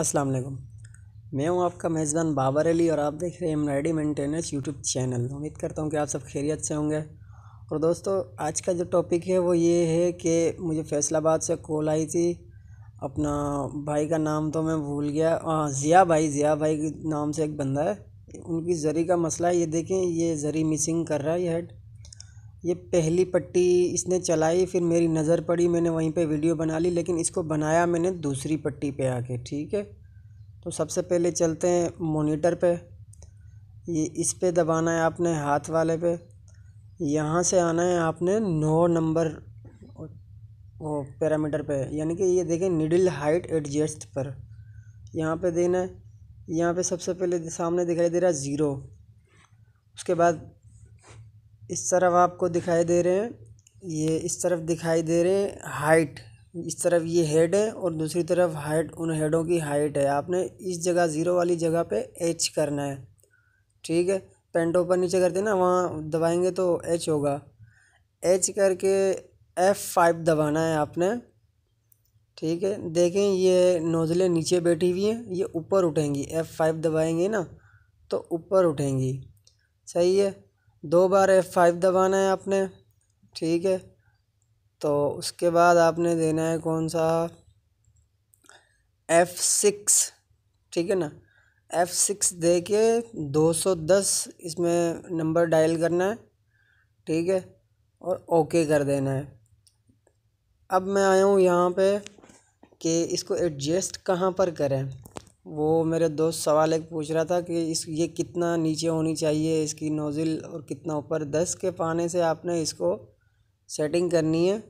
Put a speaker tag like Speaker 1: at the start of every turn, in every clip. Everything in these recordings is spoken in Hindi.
Speaker 1: अस्सलाम वालेकुम मैं हूं आपका मेज़बान बाबर अली और आप देख रहे हैं एमराइडी मेंटेनेंस यूट्यूब चैनल उम्मीद करता हूं कि आप सब खैरियत से होंगे और दोस्तों आज का जो टॉपिक है वो ये है कि मुझे फैसलाबाद से कॉल आई थी अपना भाई का नाम तो मैं भूल गया हाँ ज़िया भाई ज़िया भाई के नाम से एक बंदा है उनकी ज़री का मसला ये देखें ये ज़री मिसिंग कर रहा है ये हेड ये पहली पट्टी इसने चलाई फिर मेरी नज़र पड़ी मैंने वहीं पे वीडियो बना ली लेकिन इसको बनाया मैंने दूसरी पट्टी पे आके ठीक है तो सबसे पहले चलते हैं मोनीटर पर ये इस पर दबाना है आपने हाथ वाले पे यहाँ से आना है आपने नौ नंबर वो पैरामीटर पे यानी कि ये देखें निडल हाइट एडजस्ट पर यहाँ पे देना है यहाँ पे सबसे पहले सामने दिखाई दे रहा है ज़ीरो उसके बाद इस तरफ आपको दिखाई दे रहे हैं ये इस तरफ दिखाई दे रहे हैं हाइट इस तरफ ये हेड है और दूसरी तरफ हाइट उन हेडों की हाइट है आपने इस जगह ज़ीरो वाली जगह पे एच करना है ठीक है पेंट ऊपर नीचे करते ना वहाँ दबाएंगे तो एच होगा एच करके एफ़ फाइव दबाना है आपने ठीक है देखें ये नोज़लें नीचे बैठी हुई हैं ये ऊपर उठेंगी एफ़ फाइव दबाएंगे ना तो ऊपर उठेंगी सही है दो बार एफ़ फाइव दबाना है आपने ठीक है तो उसके बाद आपने देना है कौन सा एफ़ सिक्स ठीक है ना एफ़ सिक्स दे के दो सौ दस इसमें नंबर डायल करना है ठीक है और ओके कर देना है अब मैं आया हूँ यहाँ पे कि इसको एडजस्ट कहाँ पर करें वो मेरे दोस्त सवाल एक पूछ रहा था कि इस ये कितना नीचे होनी चाहिए इसकी नोज़िल और कितना ऊपर दस के पाने से आपने इसको सेटिंग करनी है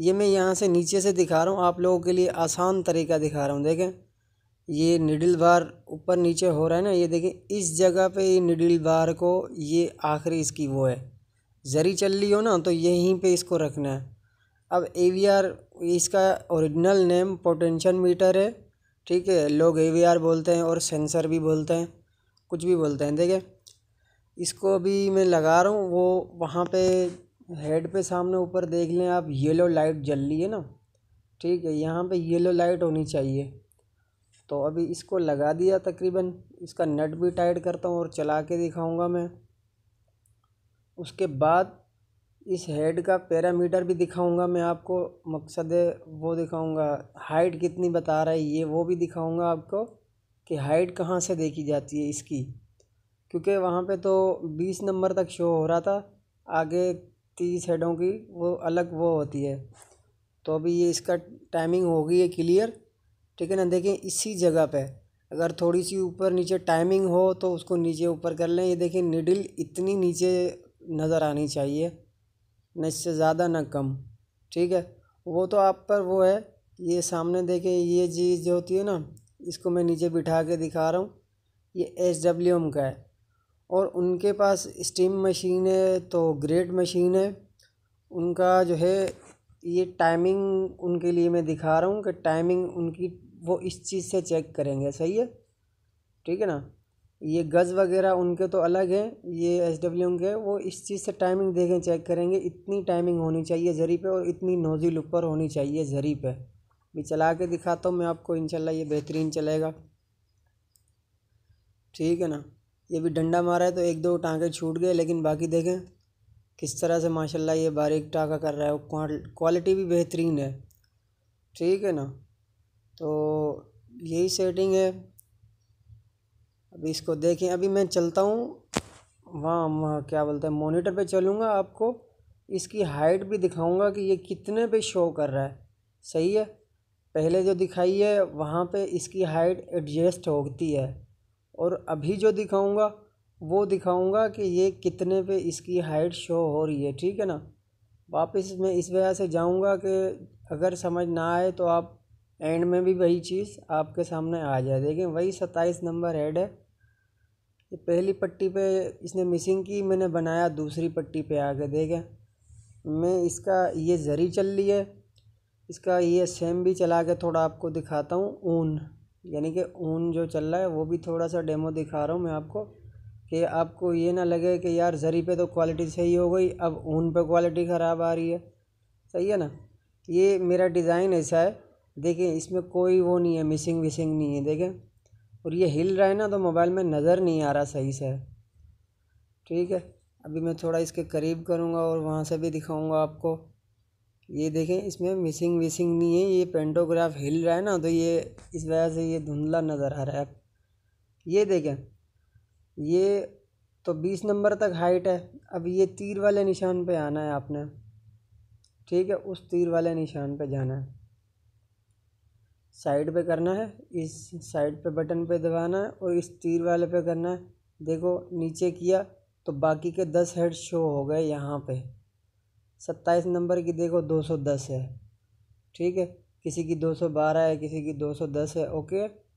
Speaker 1: ये मैं यहाँ से नीचे से दिखा रहा हूँ आप लोगों के लिए आसान तरीका दिखा रहा हूँ देखें ये निडल बार ऊपर नीचे हो रहा है ना ये देखें इस जगह पे ये निडिल बार को ये आखिरी इसकी वो है जरी चल रही हो ना तो यहीं पे इसको रखना है अब ए इसका ओरिजिनल नेम पोटेंशियल मीटर है ठीक है लोग ए बोलते हैं और सेंसर भी बोलते हैं कुछ भी बोलते हैं देखिए इसको अभी मैं लगा रहा हूँ वो वहाँ पे हेड पे सामने ऊपर देख लें आप येलो लाइट जल रही है ना ठीक है यहाँ पे येलो लाइट होनी चाहिए तो अभी इसको लगा दिया तकरीबन इसका नट भी टाइट करता हूँ और चला के दिखाऊँगा मैं उसके बाद इस हेड का पैरामीटर भी दिखाऊंगा मैं आपको मकसद वो दिखाऊंगा हाइट कितनी बता रहा है ये वो भी दिखाऊंगा आपको कि हाइट कहाँ से देखी जाती है इसकी क्योंकि वहाँ पे तो बीस नंबर तक शो हो रहा था आगे तीस हेडों की वो अलग वो होती है तो अभी ये इसका टाइमिंग हो गई है क्लियर ठीक है ना देखें इसी जगह पे अगर थोड़ी सी ऊपर नीचे टाइमिंग हो तो उसको नीचे ऊपर कर लें ये देखें निडिल इतनी नीचे नज़र आनी चाहिए न इससे ज़्यादा न कम ठीक है वो तो आप पर वो है ये सामने देखें ये चीज़ जो होती है ना इसको मैं नीचे बिठा के दिखा रहा हूँ ये एस डब्ल्यू एम का है और उनके पास स्टीम मशीन है तो ग्रेट मशीन है उनका जो है ये टाइमिंग उनके लिए मैं दिखा रहा हूँ कि टाइमिंग उनकी वो इस चीज़ से चेक करेंगे सही है ठीक है ना ये गज़ वगैरह उनके तो अलग है ये एस डब्ल्यू एम के वो इस चीज़ से टाइमिंग देखें चेक करेंगे इतनी टाइमिंग होनी चाहिए ज़री पे और इतनी नोज़िल ऊपर होनी चाहिए ज़री पे भी चला के दिखाता हूँ मैं आपको इंशाल्लाह ये बेहतरीन चलेगा ठीक है ना ये भी डंडा मारा है तो एक दो टाँगे छूट गए लेकिन बाकी देखें किस तरह से माशाल्लाह ये बारीक टाँगा कर रहा है क्वालिटी भी बेहतरीन है ठीक है ना तो यही सेटिंग है अभी इसको देखें अभी मैं चलता हूँ वहाँ वहाँ क्या बोलते हैं मोनीटर पर चलूँगा आपको इसकी हाइट भी दिखाऊँगा कि ये कितने पे शो कर रहा है सही है पहले जो दिखाई है वहाँ पे इसकी हाइट एडजस्ट होती है और अभी जो दिखाऊँगा वो दिखाऊँगा कि ये कितने पे इसकी हाइट शो हो रही है ठीक है ना वापस मैं इस वजह से जाऊँगा कि अगर समझ ना आए तो आप एंड में भी वही चीज़ आपके सामने आ जाए देखें वही सत्ताईस नंबर हेड है ये पहली पट्टी पे इसने मिसिंग की मैंने बनाया दूसरी पट्टी पे आके देखें मैं इसका ये ज़री चल रही है इसका ये सेम भी चला के थोड़ा आपको दिखाता हूँ ऊन यानी कि ऊन जो चल रहा है वो भी थोड़ा सा डेमो दिखा रहा हूँ मैं आपको कि आपको ये ना लगे कि यार ज़री पे तो क्वालिटी सही हो गई अब ऊन पे क्वालिटी ख़राब आ रही है सही है ना ये मेरा डिज़ाइन ऐसा है देखें इसमें कोई वो नहीं है मिसिंग विसिंग नहीं है देखें और ये हिल रहा है ना तो मोबाइल में नज़र नहीं आ रहा सही से ठीक है अभी मैं थोड़ा इसके करीब करूँगा और वहाँ से भी दिखाऊँगा आपको ये देखें इसमें मिसिंग विसिंग नहीं है ये पेंटोग्राफ हिल रहा है ना तो ये इस वजह से ये धुंधला नज़र आ रहा है ये देखें ये तो बीस नंबर तक हाइट है अब ये तीर वाले निशान पे आना है आपने ठीक है उस तीर वाले निशान पे जाना है साइड पे करना है इस साइड पे बटन पे दबाना है और इस तीर वाले पे करना है देखो नीचे किया तो बाकी के दस हेड शो हो गए यहाँ पे सत्ताईस नंबर की देखो दो सौ दस है ठीक है किसी की दो सौ बारह है किसी की दो सौ दस है ओके